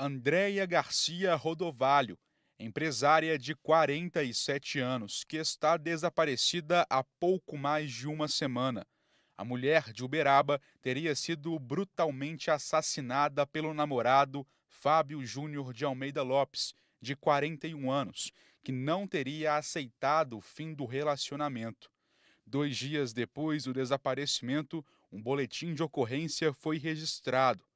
Andréia Garcia Rodovalho, empresária de 47 anos, que está desaparecida há pouco mais de uma semana. A mulher de Uberaba teria sido brutalmente assassinada pelo namorado Fábio Júnior de Almeida Lopes, de 41 anos, que não teria aceitado o fim do relacionamento. Dois dias depois do desaparecimento, um boletim de ocorrência foi registrado.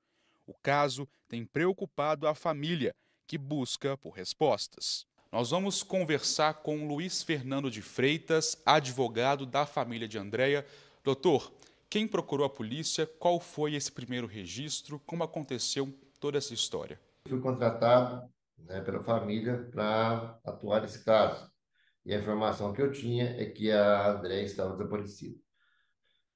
O caso tem preocupado a família, que busca por respostas. Nós vamos conversar com Luiz Fernando de Freitas, advogado da família de Andréia. Doutor, quem procurou a polícia? Qual foi esse primeiro registro? Como aconteceu toda essa história? Fui contratado né, pela família para atuar nesse caso. E a informação que eu tinha é que a Andréia estava desaparecida.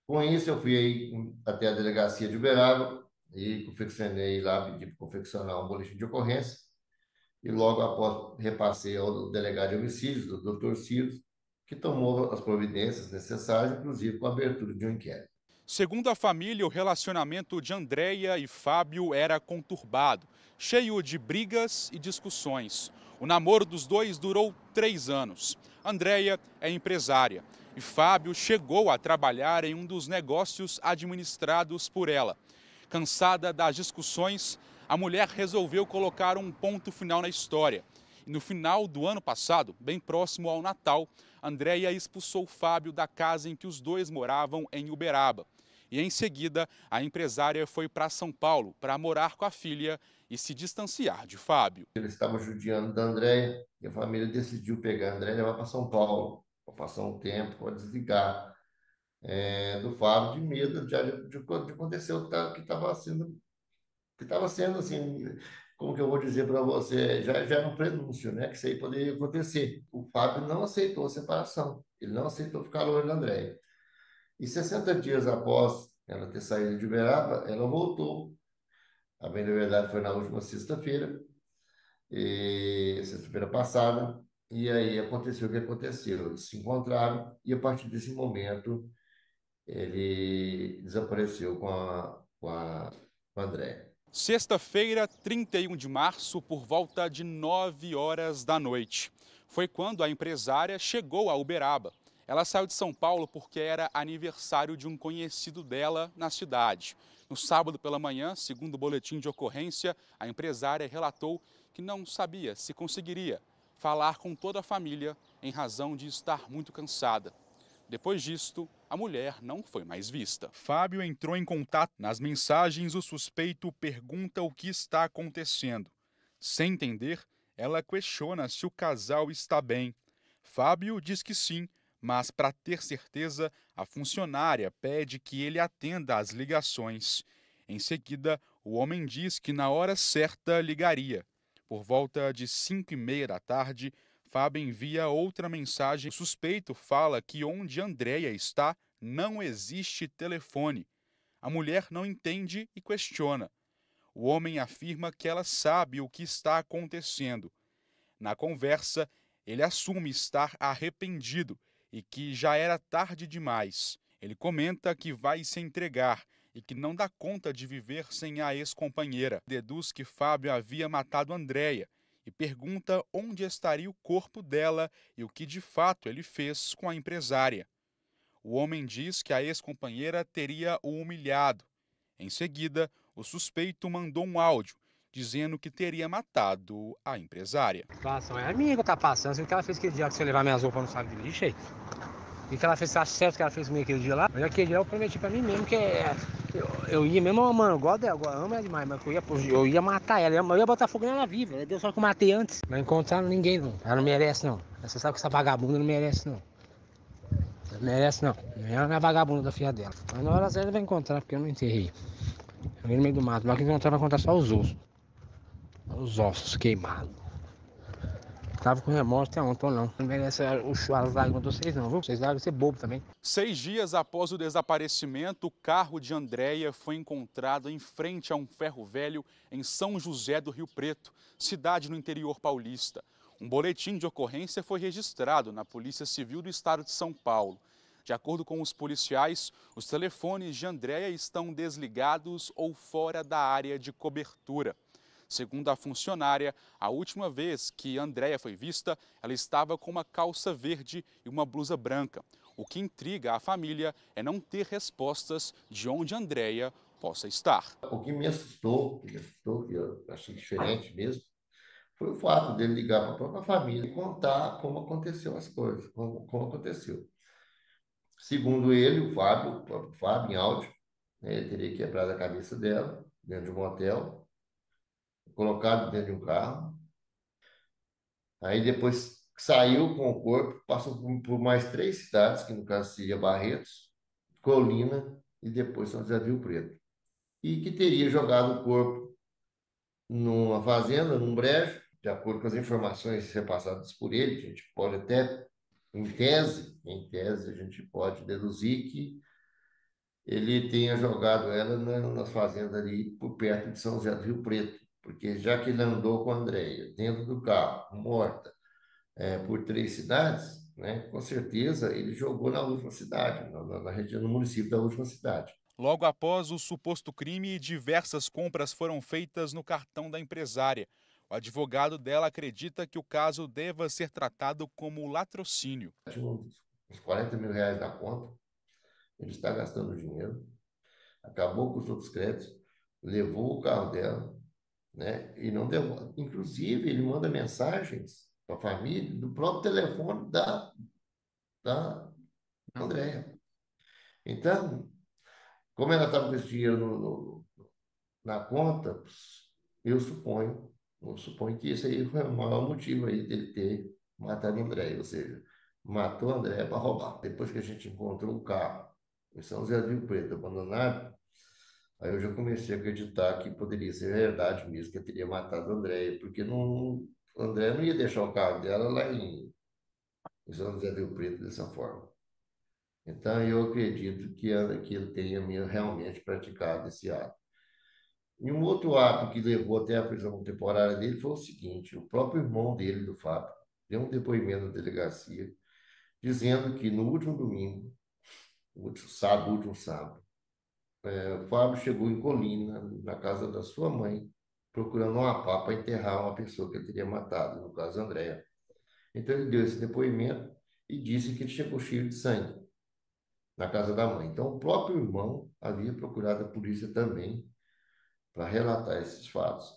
Com isso, eu fui até a delegacia de Uberaba, e confeccionei lá, pedi para confeccionar um boletim de ocorrência, e logo após repassei ao delegado de homicídios, do doutor Ciro, que tomou as providências necessárias, inclusive com a abertura de um inquérito. Segundo a família, o relacionamento de Andréia e Fábio era conturbado, cheio de brigas e discussões. O namoro dos dois durou três anos. Andréia é empresária e Fábio chegou a trabalhar em um dos negócios administrados por ela. Cansada das discussões, a mulher resolveu colocar um ponto final na história. no final do ano passado, bem próximo ao Natal, Andréia expulsou Fábio da casa em que os dois moravam em Uberaba. E em seguida, a empresária foi para São Paulo para morar com a filha e se distanciar de Fábio. Ele estava judiando da Andréia e a família decidiu pegar a Andréia e levar para São Paulo, para passar um tempo, para desligar é, do Fábio de medo de, de, de acontecer o que tá, estava sendo que estava sendo assim como que eu vou dizer para você já já era um prenúncio né que isso aí poderia acontecer o Fábio não aceitou a separação ele não aceitou ficar longe da Andréia e 60 dias após ela ter saído de Uberaba ela voltou a bem da verdade foi na última sexta-feira e sexta-feira passada e aí aconteceu o que aconteceu eles se encontraram e a partir desse momento ele desapareceu com a, com a, com a André. Sexta-feira, 31 de março, por volta de 9 horas da noite. Foi quando a empresária chegou a Uberaba. Ela saiu de São Paulo porque era aniversário de um conhecido dela na cidade. No sábado pela manhã, segundo o boletim de ocorrência, a empresária relatou que não sabia se conseguiria falar com toda a família em razão de estar muito cansada. Depois disto, a mulher não foi mais vista. Fábio entrou em contato. Nas mensagens, o suspeito pergunta o que está acontecendo. Sem entender, ela questiona se o casal está bem. Fábio diz que sim, mas para ter certeza, a funcionária pede que ele atenda às ligações. Em seguida, o homem diz que na hora certa ligaria. Por volta de 5 e meia da tarde, Fábio envia outra mensagem. O suspeito fala que onde Andréia está não existe telefone. A mulher não entende e questiona. O homem afirma que ela sabe o que está acontecendo. Na conversa, ele assume estar arrependido e que já era tarde demais. Ele comenta que vai se entregar e que não dá conta de viver sem a ex-companheira. Deduz que Fábio havia matado Andréia e pergunta onde estaria o corpo dela e o que de fato ele fez com a empresária. O homem diz que a ex-companheira teria o humilhado. Em seguida, o suspeito mandou um áudio dizendo que teria matado a empresária. Situação é amigo, tá passando. o que ela fez aquele dia que você levar minhas roupas no saco de lixo aí? E que ela fez, você acha certo que ela fez comigo aquele dia lá? Mas aquele dia eu prometi pra mim mesmo que é eu ia mesmo, mano, eu gosto dela, eu amo ela demais, mas eu ia, eu ia matar ela, eu ia botar fogo nela viva, ela deu só que eu matei antes. Não encontraram ninguém, não. Ela não merece, não. Você sabe que essa vagabunda não merece, não. Ela não merece, não. Ela não é vagabunda da filha dela. Mas na hora ela vai encontrar, porque eu não enterrei. Eu vim no meio do mato, mas que encontrar vai encontrar só os ossos. Os ossos queimados tava com remorso até ontem ou não. Não merece o as com de vocês não, viu? Vocês vão ser bobo também. Seis dias após o desaparecimento, o carro de Andréia foi encontrado em frente a um ferro velho em São José do Rio Preto, cidade no interior paulista. Um boletim de ocorrência foi registrado na Polícia Civil do Estado de São Paulo. De acordo com os policiais, os telefones de Andréia estão desligados ou fora da área de cobertura. Segundo a funcionária, a última vez que Andréia foi vista, ela estava com uma calça verde e uma blusa branca. O que intriga a família é não ter respostas de onde Andréia possa estar. O que me assustou, que me assustou, que eu achei diferente mesmo, foi o fato dele ligar para a própria família e contar como aconteceu as coisas, como, como aconteceu. Segundo ele, o Fábio, o Fábio em áudio, né, teria quebrado a cabeça dela dentro de um hotel colocado dentro de um carro. Aí depois saiu com o corpo, passou por, mais três cidades, que no caso seria Barretos, Colina e depois São José do Rio Preto. E que teria jogado o corpo numa fazenda, num brejo, de acordo com as informações repassadas por ele, a gente pode até, em tese, em tese, a gente pode deduzir que ele tenha jogado ela nas fazendas ali por perto de São José do Rio Preto porque já que ele andou com a Andréia dentro do carro, morta, é, por três cidades, né, com certeza ele jogou na última cidade, na, na, região, no município da última cidade. Logo após o suposto crime, diversas compras foram feitas no cartão da empresária. O advogado dela acredita que o caso deva ser tratado como latrocínio. Tinha uns 40 mil reais na conta, ele está gastando dinheiro, acabou com os outros créditos, levou o carro dela, né? E não demora. Inclusive, ele manda mensagens para a família do próprio telefone da, da Andréia. Então, como ela estava com esse dinheiro no, no, na conta, eu suponho, eu suponho que esse aí foi o maior motivo aí dele ter matado André, ou seja, matou André para roubar. Depois que a gente encontrou o carro em São José do Rio Preto abandonado, Aí eu já comecei a acreditar que poderia ser verdade mesmo, que eu teria matado a Andréia, porque não, a Andréia não ia deixar o carro dela lá em, em São José do Preto dessa forma. Então eu acredito que, ela, que ele tenha realmente praticado esse ato. E um outro ato que levou até a prisão temporária dele foi o seguinte: o próprio irmão dele, do Fábio, deu um depoimento na delegacia dizendo que no último domingo, último sábado, último sábado, é, Fábio chegou em Colina, na casa da sua mãe, procurando uma pá para enterrar uma pessoa que ele teria matado, no caso Andréa. Então ele deu esse depoimento e disse que ele chegou cheio de sangue na casa da mãe. Então o próprio irmão havia procurado a polícia também para relatar esses fatos.